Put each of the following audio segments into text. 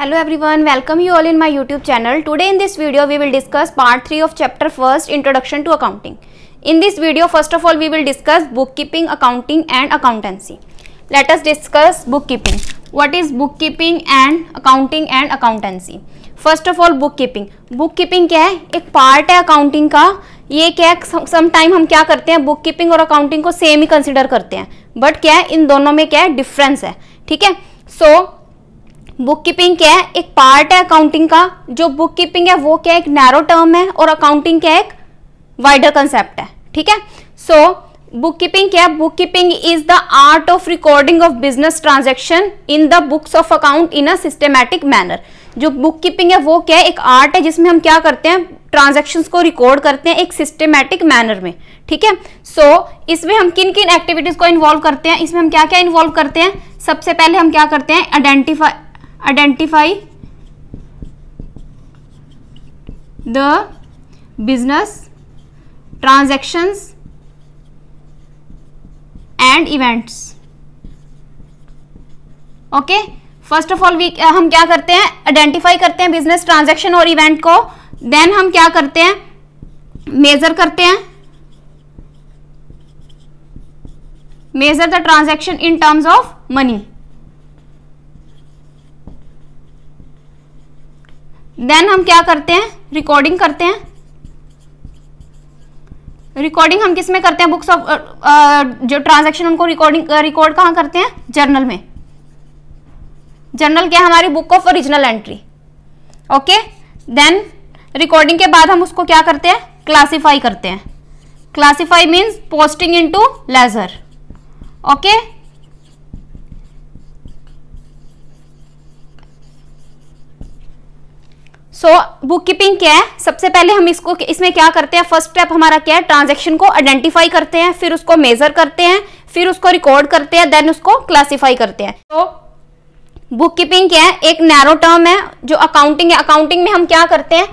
Hello everyone welcome you all in my YouTube channel today in this video we will discuss part three of chapter first introduction to accounting in this video first of all we will discuss bookkeeping accounting and accountancy let us discuss bookkeeping what is bookkeeping and accounting and accountancy first of all bookkeeping bookkeeping क्या है एक part है accounting का ये क्या है sometime हम क्या करते हैं बुक कीपिंग और अकाउंटिंग को सेम ही कंसिडर करते हैं बट क्या है इन दोनों में क्या है डिफरेंस है ठीक है सो बुक कीपिंग क्या है एक पार्ट है अकाउंटिंग का जो बुक कीपिंग है वो क्या है एक नैरो टर्म है और अकाउंटिंग क्या है एक वाइडर कंसेप्ट है ठीक है सो बुक कीपिंग क्या है book bookkeeping is the art of recording of business transaction in the books of account in a systematic manner जो बुक कीपिंग है वो क्या है एक आर्ट है जिसमें हम क्या करते हैं ट्रांजेक्शन को रिकॉर्ड करते हैं एक सिस्टेमेटिक मैनर में ठीक है सो so, इसमें हम किन किन एक्टिविटीज़ को इन्वॉल्व करते हैं इसमें हम क्या क्या इन्वॉल्व करते हैं सबसे पहले हम क्या करते हैं identify identify the business transactions and events okay first of all we हम क्या करते हैं आइडेंटिफाई करते हैं बिजनेस ट्रांजेक्शन और इवेंट को देन हम क्या करते हैं मेजर करते हैं measure the transaction in terms of money then हम क्या करते हैं रिकॉर्डिंग करते हैं रिकॉर्डिंग हम किस में करते हैं बुक्स ऑफ uh, uh, जो ट्रांजैक्शन उनको रिकॉर्डिंग रिकॉर्ड uh, कहाँ करते हैं जर्नल में जर्नल क्या हमारी book of original entry okay then recording के बाद हम उसको क्या करते हैं क्लासीफाई करते हैं classify means posting into ledger okay so bookkeeping क्या है सबसे पहले हम इसको इसमें क्या करते हैं फर्स्ट स्टेप हमारा क्या है ट्रांजेक्शन को आइडेंटिफाई करते हैं फिर उसको मेजर करते हैं फिर उसको रिकॉर्ड करते हैं देन उसको क्लासीफाई करते हैं तो बुक कीपिंग क्या है एक नैरो टर्म है जो अकाउंटिंग है अकाउंटिंग में हम क्या करते हैं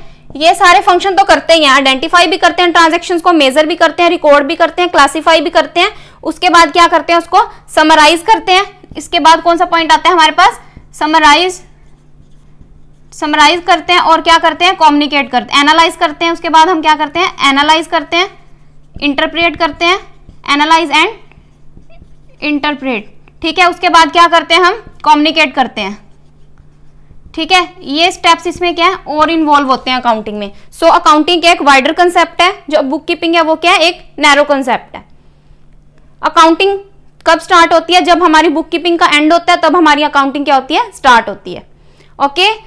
ये सारे फंक्शन तो करते ही हैं आइडेंटिफाई भी करते हैं ट्रांजेक्शन को मेजर भी करते हैं रिकॉर्ड भी करते हैं क्लासीफाई भी करते हैं उसके बाद क्या करते हैं उसको समराइज करते हैं इसके बाद कौन सा पॉइंट आता है हमारे पास समराइज समराइज करते हैं और क्या करते हैं कॉम्युनिकेट करते हैं एनालाइज करते हैं उसके बाद हम क्या करते हैं एनालाइज करते हैं इंटरप्रेट करते हैं एनालाइज एंड इंटरप्रेट ठीक है उसके बाद क्या करते हैं हम कॉम्युनिकेट करते हैं ठीक है ये स्टेप्स इसमें क्या है और इन्वॉल्व होते हैं अकाउंटिंग में सो so, अकाउंटिंग क्या एक वाइडर कंसेप्ट है जो बुक कीपिंग है वो क्या है एक नैरो कंसेप्ट है अकाउंटिंग कब स्टार्ट होती है जब हमारी बुक कीपिंग का एंड होता है तब हमारी अकाउंटिंग क्या होती है स्टार्ट होती है okay okay?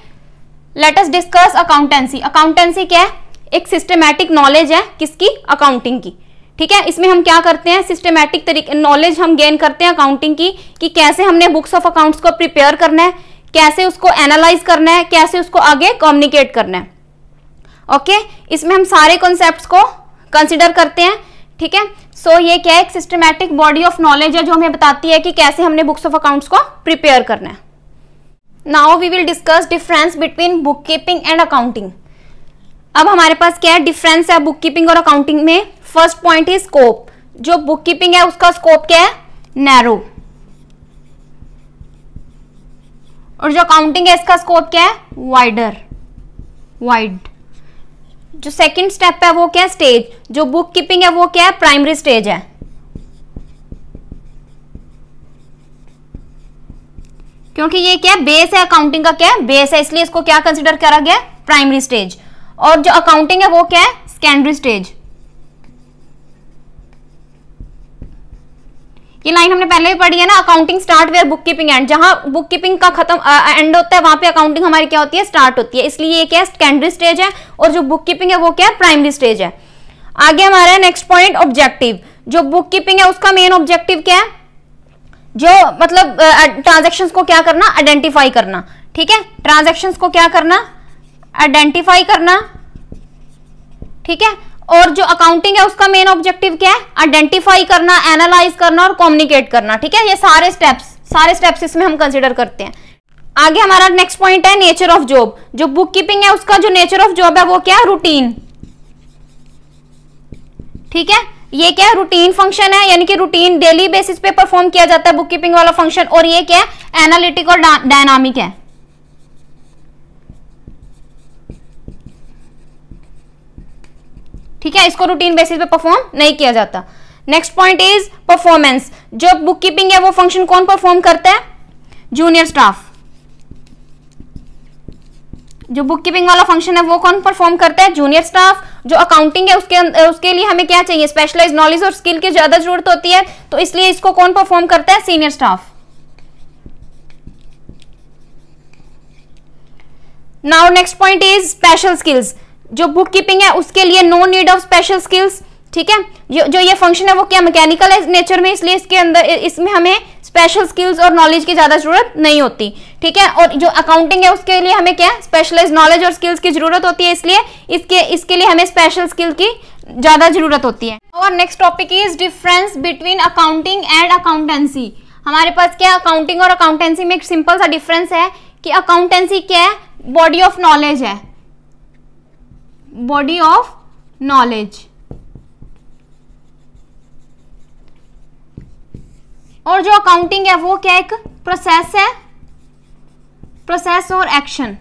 Let us discuss accountancy accountancy क्या है एक सिस्टमैटिक नॉलेज है किसकी अकाउंटिंग की ठीक है इसमें हम क्या करते हैं सिस्टमैटिक तरीके नॉलेज हम गेन करते हैं अकाउंटिंग की कि कैसे हमने बुक्स ऑफ अकाउंट्स को प्रिपेयर करना है कैसे उसको एनालाइज करना है कैसे उसको आगे कम्युनिकेट करना है ओके okay? इसमें हम सारे कॉन्सेप्ट को कंसिडर करते हैं ठीक है सो ये क्या है एक सिस्टमैटिक बॉडी ऑफ नॉलेज है जो हमें बताती है कि कैसे हमने बुक्स ऑफ अकाउंट्स को प्रिपेयर करना है now we will discuss difference between book keeping and accounting अब हमारे पास क्या है डिफरेंस है बुक कीपिंग और अकाउंटिंग में फर्स्ट पॉइंट ही स्कोप जो बुक कीपिंग है उसका स्कोप क्या है नैरो और जो अकाउंटिंग है इसका स्कोप क्या है वाइडर वाइड जो सेकंड स्टेप है वो क्या है स्टेज जो बुक कीपिंग है वो क्या है प्राइमरी स्टेज है क्योंकि ये क्या है बेस है अकाउंटिंग का क्या है बेस है इसलिए इसको क्या कंसिडर करा गया प्राइमरी स्टेज और जो अकाउंटिंग है वो क्या है सेकेंडरी स्टेज ये लाइन हमने पहले भी पढ़ी है ना accounting start where book keeping end जहां बुक कीपिंग का खत्म एंड होता है वहां पे अकाउंटिंग हमारी क्या होती है स्टार्ट होती है इसलिए ये क्या है सेकेंडरी स्टेज है और जो बुक कीपिंग है वो क्या है प्राइमरी स्टेज है आगे हमारा नेक्स्ट पॉइंट ऑब्जेक्टिव जो बुक कीपिंग है उसका मेन ऑब्जेक्टिव क्या है जो मतलब ट्रांजेक्शन को क्या करना आइडेंटिफाई करना ठीक है ट्रांजेक्शन को क्या करना आइडेंटिफाई करना ठीक है और जो अकाउंटिंग है उसका मेन ऑब्जेक्टिव क्या है आइडेंटिफाई करना एनालाइज करना और कम्युनिकेट करना ठीक है ये सारे स्टेप्स सारे स्टेप्स इसमें हम कंसिडर करते हैं आगे हमारा नेक्स्ट पॉइंट है नेचर ऑफ जॉब जो बुक कीपिंग है उसका जो नेचर ऑफ जॉब है वो क्या है रूटीन ठीक है ये क्या है रूटीन फंक्शन है यानी कि रूटीन डेली बेसिस पे परफॉर्म किया जाता है बुक कीपिंग वाला फंक्शन और ये क्या है एनालिटिक और डायनामिक है ठीक है इसको रूटीन बेसिस पे परफॉर्म नहीं किया जाता नेक्स्ट पॉइंट इज परफॉर्मेंस जो बुक कीपिंग है वो फंक्शन कौन परफॉर्म करता है जूनियर स्टाफ जो बुक कीपिंग वाला फंक्शन है वो कौन परफॉर्म करता है जूनियर स्टाफ जो अकाउंटिंग है उसके उसके लिए हमें क्या चाहिए स्पेशलाइज नॉलेज और स्किल की ज्यादा जरूरत होती है तो इसलिए इसको कौन परफॉर्म करता है senior staff now next point is special skills जो बुक कीपिंग है उसके लिए no need of special skills ठीक है जो जो ये फंक्शन है वो क्या मैकेनिकल है नेचर में इसलिए इसके अंदर इसमें हमें स्पेशल स्किल्स और नॉलेज की ज़्यादा ज़रूरत नहीं होती ठीक है और जो अकाउंटिंग है उसके लिए हमें क्या है स्पेशलाइज नॉलेज और स्किल्स की ज़रूरत होती है इसलिए इसके इसके लिए हमें स्पेशल स्किल की ज़्यादा ज़रूरत होती है और next topic is difference between accounting and accountancy हमारे पास क्या अकाउंटिंग और अकाउंटेंसी में एक सिंपल सा डिफरेंस है कि अकाउंटेंसी क्या है बॉडी ऑफ नॉलेज है बॉडी ऑफ नॉलेज और जो अकाउंटिंग है वो क्या एक प्रोसेस है प्रोसेस और एक्शन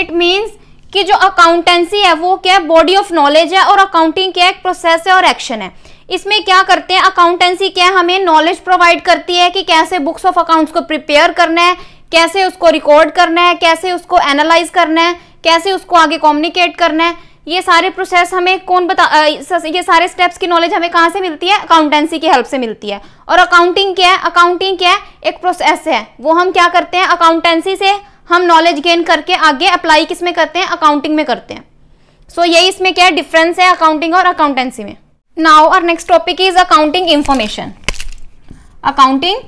इट मींस कि जो अकाउंटेंसी है वो क्या है बॉडी ऑफ नॉलेज है और अकाउंटिंग क्या एक प्रोसेस है और एक्शन है इसमें क्या करते हैं अकाउंटेंसी क्या हमें नॉलेज प्रोवाइड करती है कि कैसे बुक्स ऑफ अकाउंट्स को प्रिपेयर करना है कैसे उसको रिकॉर्ड करना है कैसे उसको एनालाइज करना है कैसे उसको आगे कॉम्युनिकेट करना है ये सारे प्रोसेस हमें कौन बता ये सारे स्टेप्स की नॉलेज हमें कहाँ से मिलती है अकाउंटेंसी की हेल्प से मिलती है और अकाउंटिंग क्या है अकाउंटिंग क्या है एक प्रोसेस है वो हम क्या करते हैं अकाउंटेंसी से हम नॉलेज गेन करके आगे अप्लाई किस में करते हैं अकाउंटिंग में करते हैं सो so, यही इसमें क्या है डिफरेंस है अकाउंटिंग और अकाउंटेंसी में नाउ और next topic is accounting information accounting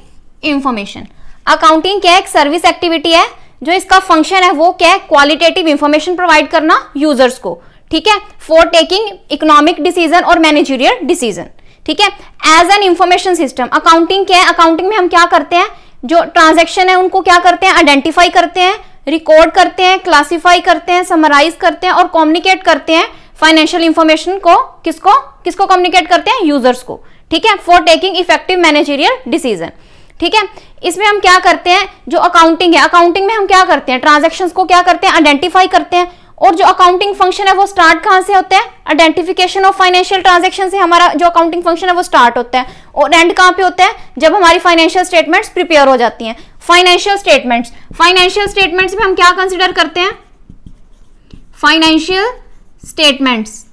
information accounting क्या एक सर्विस एक्टिविटी है जो इसका फंक्शन है वो क्या है क्वालिटेटिव इंफॉर्मेशन प्रोवाइड करना यूजर्स को ठीक है फॉर टेकिंग इकोनॉमिक डिसीजन और मैनेजरियल डिसीजन ठीक है as an information system accounting क्या है अकाउंटिंग में हम क्या करते हैं जो ट्रांजेक्शन है उनको क्या करते हैं आइडेंटिफाई करते हैं रिकॉर्ड करते हैं क्लासीफाई करते हैं समराइज करते हैं और कॉम्युनिकेट करते हैं फाइनेंशियल इंफॉर्मेशन को किसको किसको कम्युनिकेट करते हैं यूजर्स को ठीक है for taking effective managerial decision ठीक है इसमें हम क्या करते हैं जो अकाउंटिंग है अकाउंटिंग में हम क्या करते हैं ट्रांजेक्शन को क्या करते हैं आइडेंटिफाई करते हैं और जो अकाउंटिंग फंक्शन है वो स्टार्ट कहाँ से होता है आइडेंटिफिकेशन ऑफ फाइनेंशियल ट्रांजेक्शन से हमारा जो अकाउंटिंग फंक्शन है वो स्टार्ट होता है और एंड कहाँ पे होता है जब हमारी फाइनेंशियल स्टेटमेंट्स प्रिपेयर हो जाती हैं फाइनेंशियल स्टेटमेंट्स फाइनेंशियल स्टेटमेंट्स में हम क्या कंसिडर करते हैं फाइनेंशियल स्टेटमेंट्स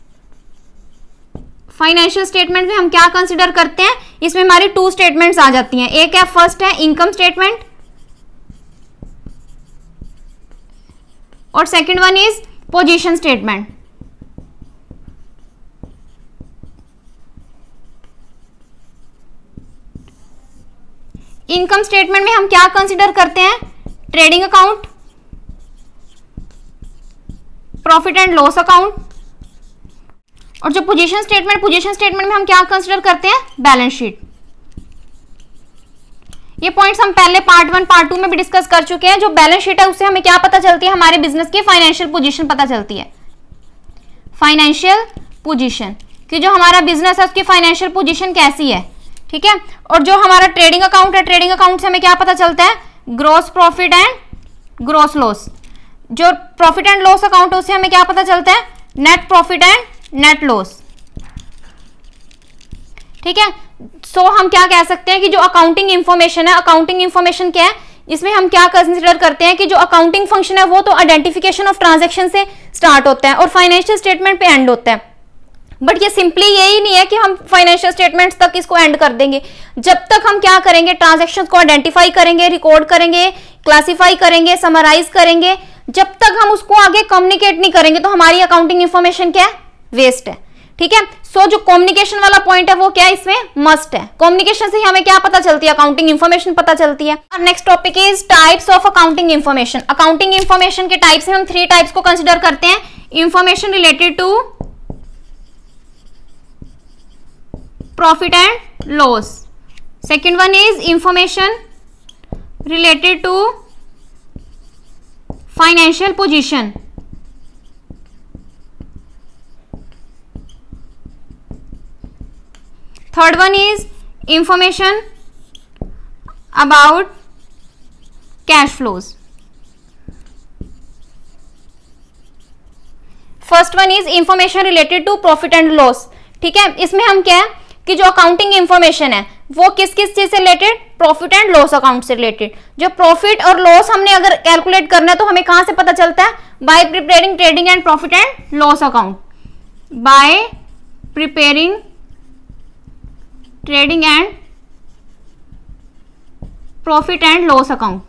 फाइनेंशियल स्टेटमेंट में हम क्या कंसिडर करते हैं इसमें हमारी टू स्टेटमेंट्स आ जाती हैं एक है फर्स्ट है इनकम स्टेटमेंट और second one is position statement income statement में हम क्या कंसिडर करते हैं trading account profit and loss account और जो पोजीशन स्टेटमेंट पोजीशन स्टेटमेंट में हम क्या कंसिडर करते हैं बैलेंस शीट ये पॉइंट्स हम पहले पार्ट वन पार्ट टू में भी डिस्कस कर चुके हैं जो बैलेंस शीट है उससे हमें क्या पता चलती है हमारे बिजनेस की फाइनेंशियल पोजीशन पता चलती है फाइनेंशियल पोजीशन कि जो हमारा बिजनेस है उसकी फाइनेंशियल पोजीशन कैसी है ठीक है और जो हमारा ट्रेडिंग अकाउंट है ट्रेडिंग अकाउंट से हमें क्या पता चलता है gross profit and gross loss जो प्रॉफिट एंड लॉस अकाउंट है उससे हमें क्या पता चलता है net profit and net loss ठीक है सो so, हम क्या कह सकते हैं कि जो अकाउंटिंग इन्फॉर्मेशन है अकाउंटिंग इन्फॉर्मेशन क्या है इसमें हम क्या कंसिडर करते हैं कि जो अकाउंटिंग फंक्शन है वो तो आइडेंटिफिकेशन ऑफ ट्रांजेक्शन से स्टार्ट होता है और फाइनेंशियल स्टेटमेंट पे एंड होता है बट ये सिंपली यही नहीं है कि हम फाइनेंशियल स्टेटमेंट्स तक इसको एंड कर देंगे जब तक हम क्या करेंगे ट्रांजेक्शन को आइडेंटिफाई करेंगे रिकॉर्ड करेंगे क्लासीफाई करेंगे समराइज करेंगे जब तक हम उसको आगे कम्युनिकेट नहीं करेंगे तो हमारी अकाउंटिंग इन्फॉर्मेशन क्या है वेस्ट है ठीक है सो जो कम्युनिकेशन वाला पॉइंट है वो क्या इसमें मस्ट है कम्युनिकेशन से हमें क्या पता चलती है अकाउंटिंग इन्फॉर्मेशन पता चलती है और next topic is types of accounting information accounting information के टाइप्स हम थ्री टाइप्स को कंसिडर करते हैं information related to profit and loss second one is information related to financial position third one is information about cash flows first one is information related to profit and loss ठीक है इसमें हम क्या है कि जो अकाउंटिंग इंफॉर्मेशन है वो किस किस चीज से related profit and loss account से रिलेटेड जो प्रॉफिट और लॉस हमने अगर कैलकुलेट करना है तो हमें कहां से पता चलता है by preparing trading and profit and loss account by preparing trading and profit and loss account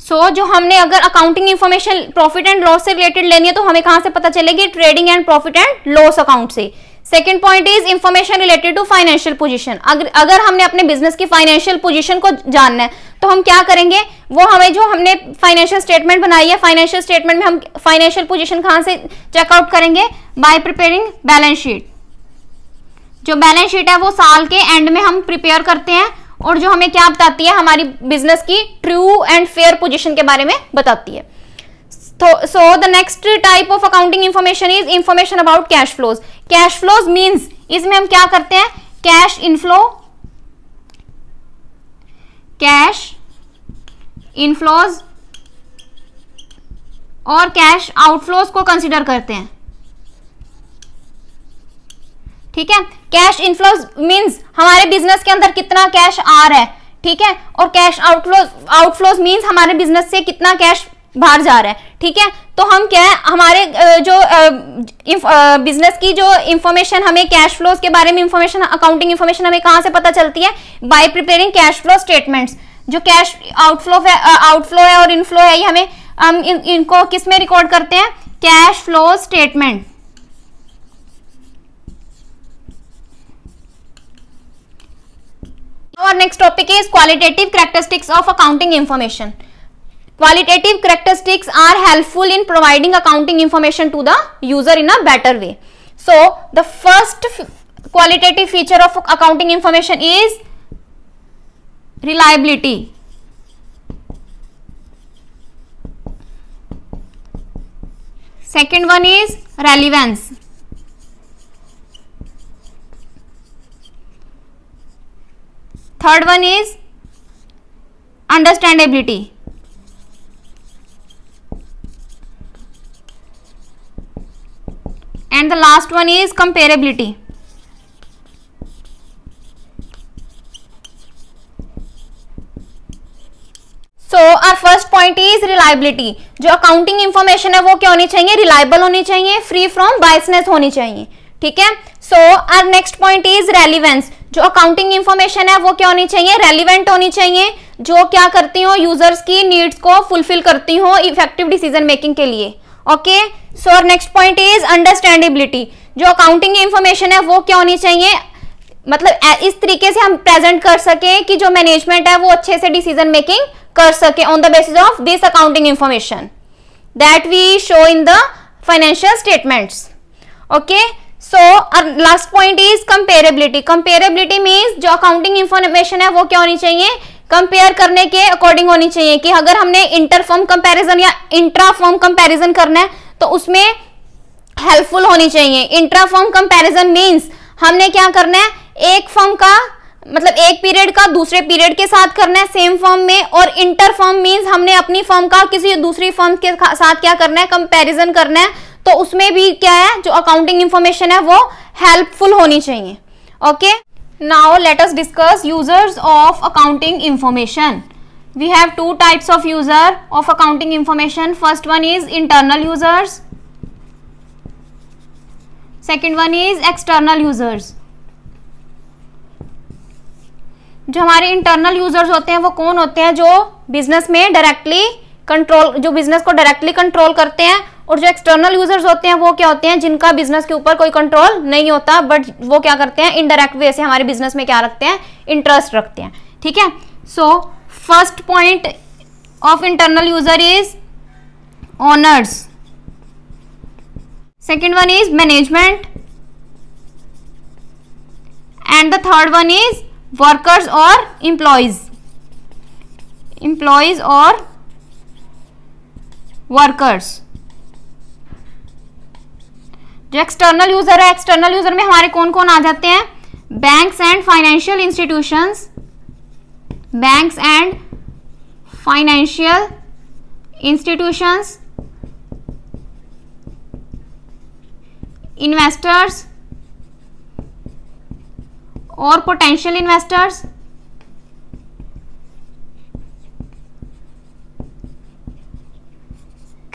so जो हमने अगर accounting information profit and loss से रिलेटेड लेनी है तो हमें कहां से पता चलेगी trading and profit and loss account से second point is information related to financial position अगर अगर हमने अपने बिजनेस की फाइनेंशियल पोजिशन को जानना है तो हम क्या करेंगे वो हमें जो हमने फाइनेंशियल स्टेटमेंट बनाई है फाइनेंशियल स्टेटमेंट में हम फाइनेंशियल पोजिशन कहाँ से चेकआउट करेंगे बाय प्रिपेयरिंग बैलेंस शीट जो बैलेंस शीट है वो साल के एंड में हम प्रिपेयर करते हैं और जो हमें क्या बताती है हमारी बिजनेस की ट्रू एंड फेयर पोजिशन के बारे में बताती है so the next type of accounting information is information about cash flows cash flows means इसमें हम क्या करते हैं कैश इनफ्लो कैश इनफ्लोज और कैश आउटफ्लोज को कंसिडर करते हैं ठीक है कैश इनफ्लो मीन्स हमारे बिजनेस के अंदर कितना कैश आ रहा है ठीक है और कैश आउटफ्लो आउटफ्लोज मीन्स हमारे बिजनेस से कितना कैश बाहर जा रहा है ठीक है तो हम क्या है हमारे जो बिजनेस की जो इंफॉर्मेशन हमें कैश फ्लोज के बारे में इंफॉर्मेशन अकाउंटिंग इंफॉर्मेशन हमें कहाँ से पता चलती है by preparing cash flow statements जो कैश आउटफ्लो है आउटफ्लो है और इनफ्लो है ये हमें हम इन, इनको किस में रिकॉर्ड करते हैं cash flow statement our next topic is qualitative characteristics of accounting information. Qualitative characteristics are helpful in providing accounting information to the user in a better way. So, the first qualitative feature of accounting information is reliability. Second one is relevance. Third one is understandability and the last one is comparability so our first point is reliability जो accounting information है वो क्या होनी चाहिए reliable होनी चाहिए free from बाइसनेस होनी चाहिए ठीक है so our next point is relevance जो अकाउंटिंग इंफॉर्मेशन है वो क्या होनी चाहिए रेलिवेंट होनी चाहिए जो क्या करती हो यूजर्स की नीड्स को फुलफिल करती हो इफेक्टिव डिसीजन मेकिंग के लिए okay so next point is understandability जो अकाउंटिंग इंफॉर्मेशन है वो क्या होनी चाहिए मतलब इस तरीके से हम प्रेजेंट कर सके कि जो मैनेजमेंट है वो अच्छे से डिसीजन मेकिंग कर सके on the basis of this accounting information that we show in the financial statements okay so last point is comparability comparability means जो अकाउंटिंग इन्फॉर्मेशन है वो क्या होनी चाहिए कंपेयर करने के अकॉर्डिंग होनी चाहिए कि अगर हमने इंटर फॉर्म कंपेरिजन या इंट्रा फॉर्म कंपेरिजन करना है तो उसमें हेल्पफुल होनी चाहिए इंट्रा फॉर्म कंपेरिजन मीन्स हमने क्या करना है एक फॉर्म का मतलब एक पीरियड का दूसरे पीरियड के साथ करना है सेम फॉर्म में और इंटर फॉर्म मीन्स हमने अपनी फॉर्म का किसी दूसरी फॉर्म के साथ क्या करना है कंपेरिजन करना है तो उसमें भी क्या है जो अकाउंटिंग इंफॉर्मेशन है वो हेल्पफुल होनी चाहिए okay now let us discuss users of accounting information we have two types of user of accounting information first one is internal users second one is external users जो हमारे internal users होते हैं वो कौन होते हैं जो बिजनेस में डायरेक्टली कंट्रोल जो बिजनेस को डायरेक्टली कंट्रोल करते हैं और जो एक्सटर्नल यूजर्स होते हैं वो क्या होते हैं जिनका बिजनेस के ऊपर कोई कंट्रोल नहीं होता बट वो क्या करते हैं इनडायरेक्ट वे से हमारे बिजनेस में क्या रखते हैं इंटरेस्ट रखते हैं ठीक है so first point of internal user is owners second one is management and the third one is workers और इम्प्लॉयज इम्प्लॉयज और वर्कर्स जो एक्सटर्नल यूजर है एक्सटर्नल यूजर में हमारे कौन कौन आ जाते हैं banks and financial institutions banks and financial institutions investors और potential investors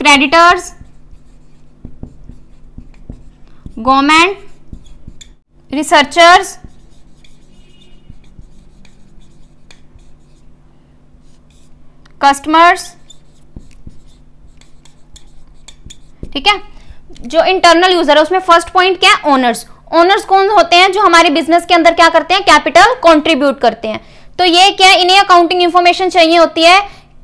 creditors government researchers customers ठीक है जो इंटरनल यूजर है उसमें फर्स्ट पॉइंट क्या है ओनर्स ओनर्स कौन होते हैं जो हमारे बिजनेस के अंदर क्या करते हैं कैपिटल कंट्रीब्यूट करते हैं तो ये क्या इन्हें अकाउंटिंग इंफॉर्मेशन चाहिए होती है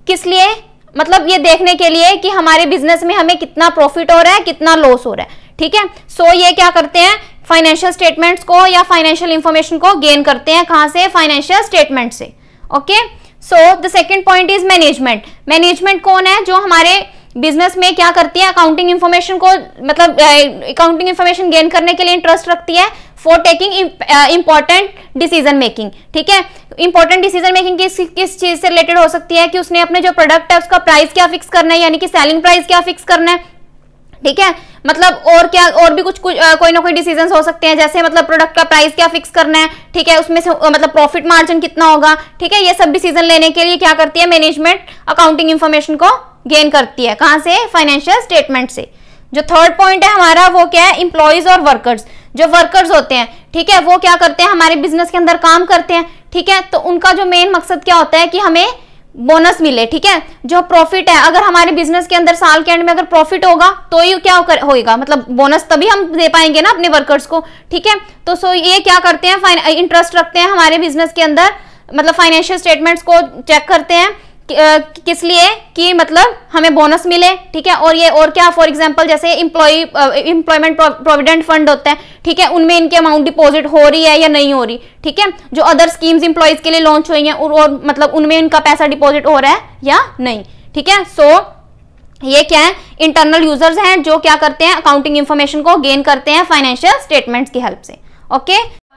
किस लिए मतलब ये देखने के लिए कि हमारे बिजनेस में हमें कितना प्रॉफिट हो रहा है कितना लॉस हो रहा है ठीक है सो so, ये क्या करते हैं फाइनेंशियल स्टेटमेंट्स को या फाइनेंशियल इंफॉर्मेशन को गेन करते हैं कहां से फाइनेंशियल स्टेटमेंट से okay so the second point is management management कौन है जो हमारे बिजनेस में क्या करती है अकाउंटिंग इन्फॉर्मेशन को मतलब अकाउंटिंग इन्फॉर्मेशन गेन करने के लिए इंटरेस्ट रखती है for taking important decision making ठीक है इंपॉर्टेंट डिसीजन मेकिंग किस किस चीज से रिलेटेड हो सकती है कि उसने अपने जो प्रोडक्ट है उसका प्राइस क्या फिक्स करना है यानी कि सेलिंग प्राइस क्या फिक्स करना है ठीक है मतलब और क्या और भी कुछ, कुछ कोई ना कोई डिसीजन हो सकते हैं जैसे मतलब प्रोडक्ट का प्राइस क्या फिक्स करना है ठीक है उसमें से मतलब प्रॉफिट मार्जिन कितना होगा ठीक है ये सब डिसीजन लेने के लिए क्या करती है मैनेजमेंट अकाउंटिंग इन्फॉर्मेशन को गेन करती है कहाँ से फाइनेंशियल स्टेटमेंट से जो थर्ड पॉइंट है हमारा वो क्या है इंप्लॉयज और वर्कर्स जो वर्कर्स होते हैं ठीक है वो क्या करते हैं हमारे बिजनेस के अंदर काम करते हैं ठीक है तो उनका जो मेन मकसद क्या होता है कि हमें बोनस मिले ठीक है जो प्रॉफिट है अगर हमारे बिजनेस के अंदर साल के एंड में अगर प्रॉफिट होगा तो ये क्या होगा मतलब बोनस तभी हम दे पाएंगे ना अपने वर्कर्स को ठीक है तो सो ये क्या करते हैं इंटरेस्ट रखते हैं हमारे बिजनेस के अंदर मतलब फाइनेंशियल स्टेटमेंट्स को चेक करते हैं कि, किस लिए कि मतलब हमें बोनस मिले ठीक है और ये और क्या फॉर एग्जांपल जैसे इम्प्लॉई इम्प्लॉयमेंट प्रोविडेंट फंड होते हैं ठीक है उनमें इनकी अमाउंट डिपॉजिट हो रही है या नहीं हो रही ठीक है जो अदर स्कीम्स इंप्लॉयज के लिए लॉन्च हुई हैं और, और मतलब उनमें इनका पैसा डिपॉजिट हो रहा है या नहीं ठीक है सो so, ये क्या है इंटरनल यूजर्स हैं जो क्या करते हैं अकाउंटिंग इन्फॉर्मेशन को गेन करते हैं फाइनेंशियल स्टेटमेंट्स की हेल्प से okay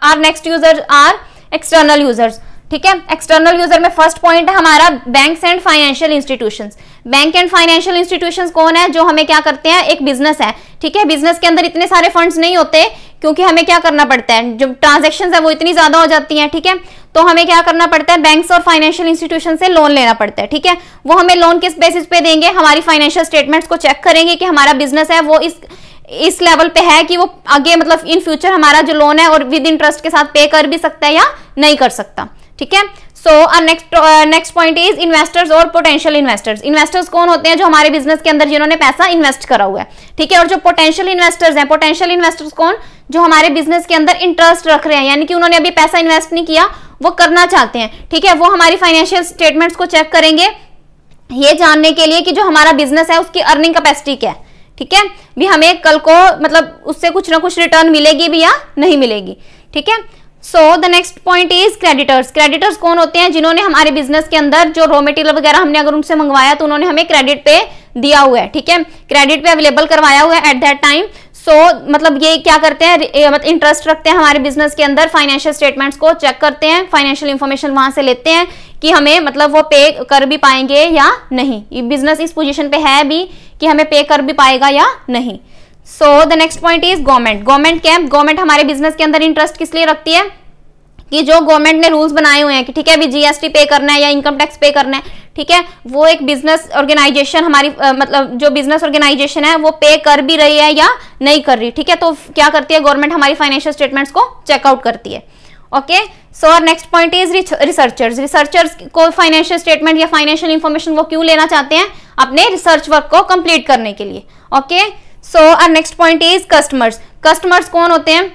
our next users are external users ठीक है एक्सटर्नल यूजर में फर्स्ट पॉइंट है हमारा bank and financial institution bank and financial institution कौन है जो हमें क्या करते हैं एक बिजनेस है ठीक है बिजनेस के अंदर इतने सारे फंड्स नहीं होते क्योंकि हमें क्या करना पड़ता है जो ट्रांजेक्शन है वो इतनी ज्यादा हो जाती है ठीक है तो हमें क्या करना पड़ता है बैंक्स और फाइनेंशियल इंस्टीट्यूशन से लोन लेना पड़ता है ठीक है वो हमें लोन किस बेसिस पे देंगे हमारी फाइनेंशियल स्टेटमेंट्स को चेक करेंगे कि हमारा बिजनेस है वो इस इस लेवल पे है कि वो आगे मतलब इन फ्यूचर हमारा जो लोन है और विद इंटरेस्ट के साथ पे कर भी सकता है या नहीं कर सकता ठीक है so next next point is investors और पोटेंशियल इन्वेस्टर्स इन्वेस्टर्स कौन होते हैं जो हमारे बिजनेस के अंदर जिन्होंने पैसा इन्वेस्ट करा हुआ है ठीक है और जो पोटेंशियल इन्वेस्टर्स हैं पोटेंशियल इन्वेस्टर्स कौन जो हमारे बिजनेस के अंदर इंटरेस्ट रख रहे हैं यानी कि उन्होंने अभी पैसा इन्वेस्ट नहीं किया वो करना चाहते हैं ठीक है वो हमारी फाइनेंशियल स्टेटमेंट्स को चेक करेंगे ये जानने के लिए कि जो हमारा बिजनेस है उसकी अर्निंग कैपेसिटी क्या है ठीक है भी हमें कल को मतलब उससे कुछ ना कुछ रिटर्न मिलेगी भी या नहीं मिलेगी ठीक है so the next point is creditors creditors कौन होते हैं जिन्होंने हमारे बिजनेस के अंदर जो रॉ मटेरियल वगैरह हमने अगर उनसे मंगवाया तो उन्होंने हमें क्रेडिट पे दिया हुआ है ठीक है क्रेडिट पे अवेलेबल करवाया हुआ है एट दैट टाइम सो मतलब ये क्या करते हैं मतलब इंटरेस्ट रखते हैं हमारे बिजनेस के अंदर फाइनेंशियल स्टेटमेंट्स को चेक करते हैं फाइनेंशियल इंफॉर्मेशन वहां से लेते हैं कि हमें मतलब वो पे कर भी पाएंगे या नहीं बिजनेस इस पोजिशन पे है भी कि हमें पे कर भी पाएगा या नहीं so the next point is government government camp government हमारे बिजनेस के अंदर इंटरेस्ट किस लिए रखती है कि जो गवर्नमेंट ने रूल्स बनाए हुए हैं कि ठीक है अभी जीएसटी पे करना है या इनकम टैक्स पे करना है ठीक है वो एक बिजनेस ऑर्गेनाइजेशन हमारी आ, मतलब जो बिजनेस ऑर्गेनाइजेशन है वो पे कर भी रही है या नहीं कर रही ठीक है तो क्या करती है गवर्नमेंट हमारी फाइनेंशियल स्टेटमेंट्स को चेकआउट करती है ओके सो और next point is researchers researchers को फाइनेंशियल स्टेटमेंट या फाइनेंशियल इन्फॉर्मेशन वो क्यों लेना चाहते हैं अपने रिसर्च वर्क को कंप्लीट करने के लिए okay okay? So our next point is customers customers कौन होते हैं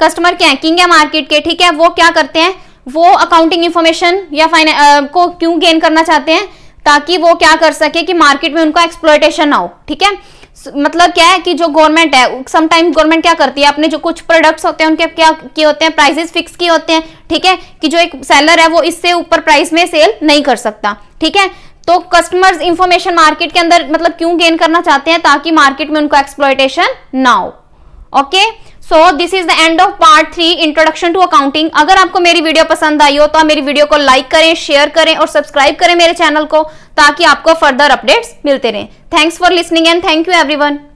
कस्टमर क्या है किंग है मार्केट के ठीक है वो क्या करते हैं वो अकाउंटिंग इन्फॉर्मेशन या फाइने को क्यों गेन करना चाहते हैं ताकि वो क्या कर सके कि मार्केट में उनका एक्सप्लोइटेशन ना हो ठीक है मतलब क्या है कि जो गवर्नमेंट है समटाइम गवर्नमेंट क्या करती है अपने जो कुछ प्रोडक्ट्स होते हैं उनके क्या किए होते हैं प्राइसेस फिक्स किए होते हैं ठीक है कि जो एक सेलर है वो इससे ऊपर प्राइस में सेल नहीं कर सकता ठीक है तो कस्टमर्स इंफॉर्मेशन मार्केट के अंदर मतलब क्यों गेन करना चाहते हैं ताकि मार्केट में उनको एक्सप्लोइटेशन ना हो okay so this is the end of part three introduction to accounting अगर आपको मेरी वीडियो पसंद आई हो तो आप मेरी वीडियो को लाइक करें शेयर करें और सब्सक्राइब करें मेरे चैनल को ताकि आपको फर्दर अपडेट्स मिलते रहें thanks for listening and thank you everyone